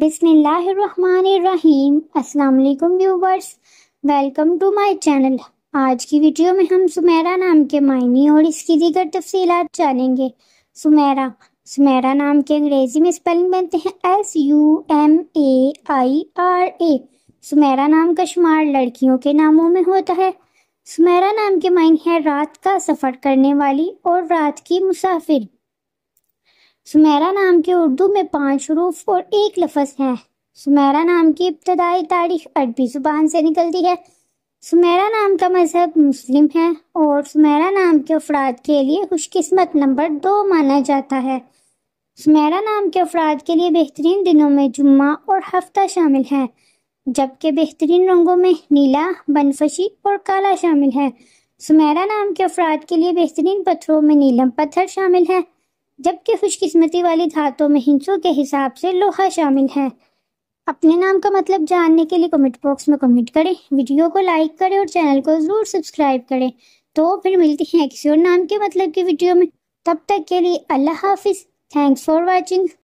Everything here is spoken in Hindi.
बिस्मिल्लाहिर्रहमानिर्रहीम अस्सलाम वालेकुम viewers welcome to my channel आज की वीडियो में हम सुमेरा नाम के मायने और इसकी दीगर तफसीलात जानेंगे सुमेरा सुमेरा नाम के अंग्रेज़ी में स्पेलिंग बनते हैं S U M A I R A Sumaira नाम का शुमार लड़कियों के नामों में होता है सुमेरा नाम के मायने हैं रात का सफ़र करने वाली और रात की मुसाफिर सुमेरा नाम के उर्दू में पाँच रूफ और एक लफज है सुमेरा नाम की इब्तदाई तारीख अरबी ज़ुबान से निकलती है सुमेरा नाम का मज़हब मुस्लिम है और सुमेरा नाम के अफराद के लिए खुशकस्मत नंबर दो माना जाता है सुमेरा नाम के अफराद के लिए बेहतरीन दिनों में जुम्मा और हफ्ता शामिल है जबकि बेहतरीन रंगों में नीला बनफशी और काला शामिल है सुमेरा नाम के अफराद के लिए बेहतरीन पत्थरों में नीलम पत्थर शामिल है जबकि खुशकिस्मती वाली धातों में हिंसों के हिसाब से लोहा शामिल है अपने नाम का मतलब जानने के लिए कमेंट बॉक्स में कमेंट करें वीडियो को लाइक करें और चैनल को ज़रूर सब्सक्राइब करें तो फिर मिलती हैं किसी और नाम के मतलब की वीडियो में तब तक के लिए अल्लाह हाफिज़ थैंक्स फॉर वॉचिंग